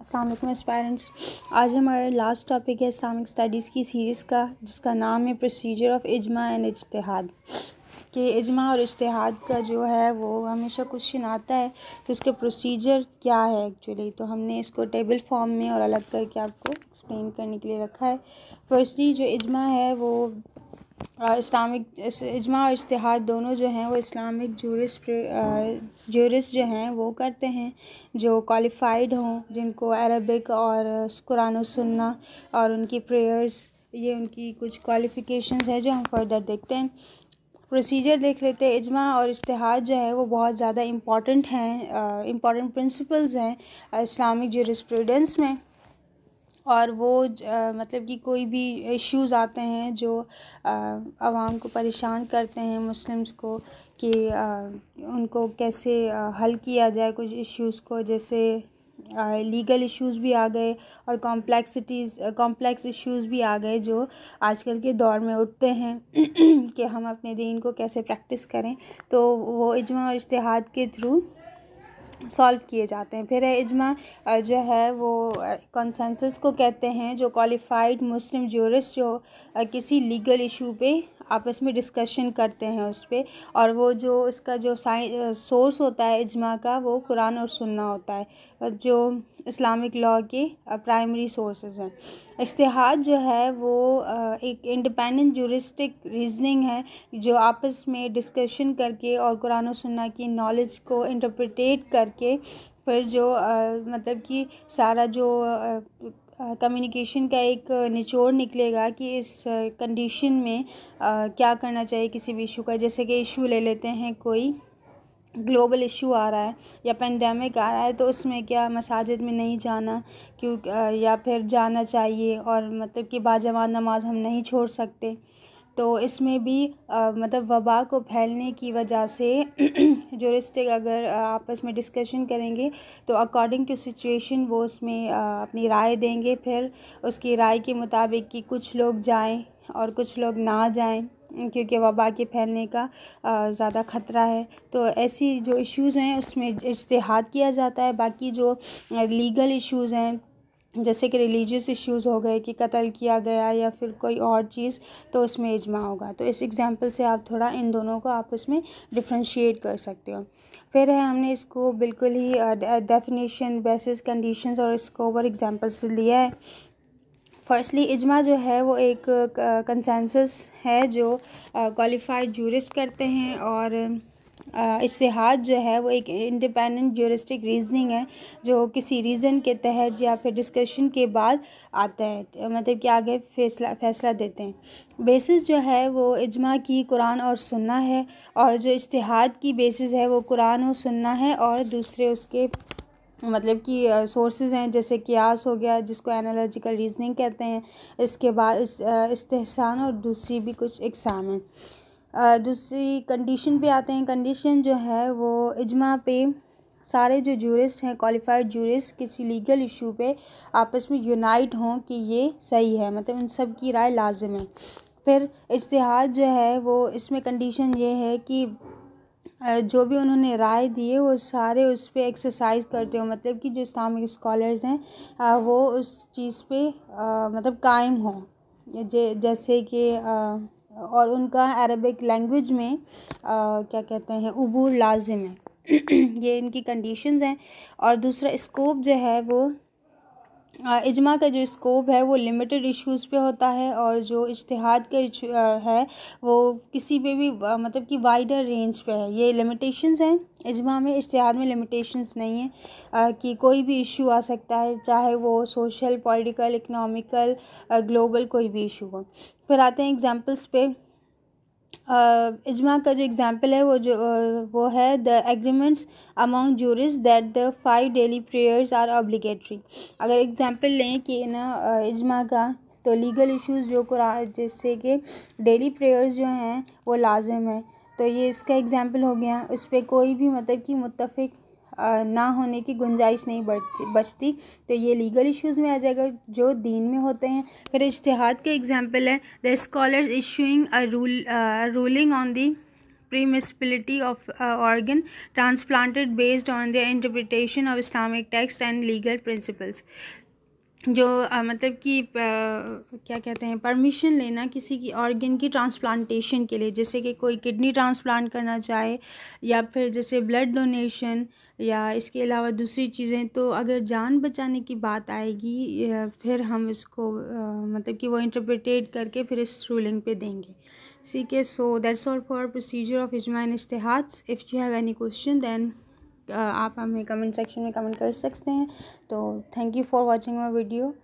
असलम स्पेरेंट्स आज हमारा लास्ट टॉपिक है इस्लामिक स्टडीज़ की सीरीज़ का जिसका नाम है प्रोसीजर ऑफ इजमा एंड इजतहाद कि इजमा और इजतहाद का जो है वो हमेशा क्वेश्चन आता है तो इसके प्रोसीजर क्या है एक्चुअली तो हमने इसको टेबल फॉर्म में और अलग करके आपको एक्सप्लेन करने के लिए रखा है फर्स्टली जो इजमा है वो इस्लामिक इजमा और इश्तिहाद दोनों जो हैं वो इस्लामिक जूरिस जूरिस जो हैं वो करते हैं जो क्वालिफ़ाइड हों जिनको अरबिक और कुरान सुनना और उनकी प्रेयर्स ये उनकी कुछ क्वालिफ़िकेशंस है जो हम फर्दर देखते हैं प्रोसीजर देख लेते हैं इजमा और इश्तहाद जो है वो बहुत ज़्यादा इम्पॉर्टेंट हैं इम्पॉर्टेंट प्रिंसिपल्स हैं इस्लामिक जूरिस्प्रूडेंस में और वो मतलब कि कोई भी इश्यूज़ आते हैं जो आवाम को परेशान करते हैं मुस्लिम्स को कि उनको कैसे हल किया जाए कुछ इश्यूज़ को जैसे लीगल इश्यूज़ भी आ गए और कॉम्प्लेक्सिटीज़ कॉम्प्लेक्स इश्यूज़ भी आ गए जो आजकल के दौर में उठते हैं कि हम अपने दीन को कैसे प्रैक्टिस करें तो वो इजमा और इश्तहाद के थ्रू सॉल्व किए जाते हैं फिर है इजमा जो है वो कंसेंसस को कहते हैं जो क्वालिफाइड मुस्लिम जोरिस जो किसी लीगल इशू पे आपस में डिस्कशन करते हैं उस पर और वो जो उसका जो साइंस सोर्स होता है इजमा का वो कुरान और सुनना होता है जो इस्लामिक लॉ के प्राइमरी सोर्सेज हैं इश्तहाद जो है वो एक इंडिपेंडेंट जूरिस्टिक रीजनिंग है जो आपस में डिस्कशन करके और कुरान और सुन्ना की नॉलेज को इंटरप्रटेट करके फिर जो आ, मतलब कि सारा जो आ, कम्युनिकेशन का एक निचोड़ निकलेगा कि इस कंडीशन में क्या करना चाहिए किसी भी इशू का जैसे कि इशू ले लेते हैं कोई ग्लोबल इशू आ रहा है या पेंडेमिक आ रहा है तो उसमें क्या मसाजिद में नहीं जाना क्यों या फिर जाना चाहिए और मतलब कि बाजवा नमाज हम नहीं छोड़ सकते तो इसमें भी आ, मतलब वबा को फैलने की वजह से जो रिस्टिक अगर आपस में डिस्कशन करेंगे तो अकॉर्डिंग टू सिचुएशन वो उसमें आ, अपनी राय देंगे फिर उसकी राय के मुताबिक कि कुछ लोग जाएं और कुछ लोग ना जाएं क्योंकि वबा के फैलने का ज़्यादा ख़तरा है तो ऐसी जो इश्यूज़ हैं उसमें इश्तहाद किया जाता है बाकी जो लीगल इश्यूज़ हैं जैसे कि रिलीजियस इश्यूज़ हो गए कि कत्ल किया गया या फिर कोई और चीज़ तो उसमें इजमा होगा तो इस एग्ज़ाम्पल से आप थोड़ा इन दोनों को आप उसमें डिफ्रेंशिएट कर सकते हो फिर है हमने इसको बिल्कुल ही डेफिनेशन बेसिस कंडीशंस और इसको ओवर एग्ज़ाम्पल से लिया है फर्स्टली इजमा जो है वो एक कंसेंसस है जो क्वालिफाइड जूरिस्ट करते हैं और इश्तहाद जो है वो एक इंडिपेंडेंट जोरिस्टिक रीजनिंग है जो किसी रीज़न के तहत या फिर डिस्कशन के बाद आता है मतलब कि आगे फैसला फैसला देते हैं बेसिस जो है वो इजमा की कुरान और सुनना है और जो इश्तहाद की बेसिस है वो कुरान और सुनना है और दूसरे उसके मतलब कि सोर्सेज हैं जैसे क्यास हो गया जिसको एनालॉजिकल रीजनिंग कहते हैं इसके बाद इस, इस्तेहसान और दूसरी भी कुछ एग्ज़ाम हैं दूसरी कंडीशन पे आते हैं कंडीशन जो है वो इजमा पे सारे जो जूरिस्ट हैं क्वालिफाइड जूरिस्ट किसी लीगल इशू पे आपस में यूनाइट हों कि ये सही है मतलब उन सब की राय लाजिम है फिर इश्तहाद जो है वो इसमें कंडीशन ये है कि जो भी उन्होंने राय दिए वो सारे उस पर एक्सरसाइज करते हो मतलब कि जो इस्लामिक स्कॉलर्स हैं वो उस चीज़ पे मतलब कायम हों जैसे कि और उनका अरबिक लैंग्वेज में आ, क्या कहते हैं उबूर लाजिम है ये इनकी कंडीशंस हैं और दूसरा स्कोप जो है वो इजमा का जो स्कोप है वो लिमिटेड इश्यूज़ पे होता है और जो इश्तहाद का है वो किसी पे भी मतलब कि वाइडर रेंज पे है ये लिमिटेशंस हैं इजमा में इश्तहाद में लिमिटेशंस नहीं है कि कोई भी इशू आ सकता है चाहे वो सोशल पॉलिटिकल इकनॉमिकल ग्लोबल कोई भी इशू हो फिर आते हैं एग्जांपल्स पे इजमा का जो एग्ज़ाम्पल है वो जो वो है the agreements among jurists that the five daily prayers are obligatory अगर एग्ज़ाम्पल लें कि ना इजमा का तो लीगल इश्यूज़ जो कुरान जैसे कि डेली प्रेयर्स जो हैं वो लाजिम है तो ये इसका एग्ज़ाम्पल हो गया उस पर कोई भी मतलब कि मुतफिक ना होने की गुंजाइश नहीं बच बचती तो ये लीगल इश्यूज़ में आ जाएगा जो दीन में होते हैं फिर इश्तहाद का एग्जांपल है the scholars issuing ruling on the permissibility of organ transplanted based on the interpretation of Islamic text and legal principles जो आ, मतलब कि क्या कहते हैं परमिशन लेना किसी की ऑर्गन की ट्रांसप्लांटेशन के लिए जैसे कि कोई किडनी ट्रांसप्लांट करना चाहे या फिर जैसे ब्लड डोनेशन या इसके अलावा दूसरी चीज़ें तो अगर जान बचाने की बात आएगी फिर हम इसको आ, मतलब कि वो इंटरप्रिटेट करके फिर इस रूलिंग पे देंगे सी के so that's all for procedure of इजमान and if you have any question then आप हमें कमेंट सेक्शन में कमेंट कर सकते हैं तो thank you for watching my video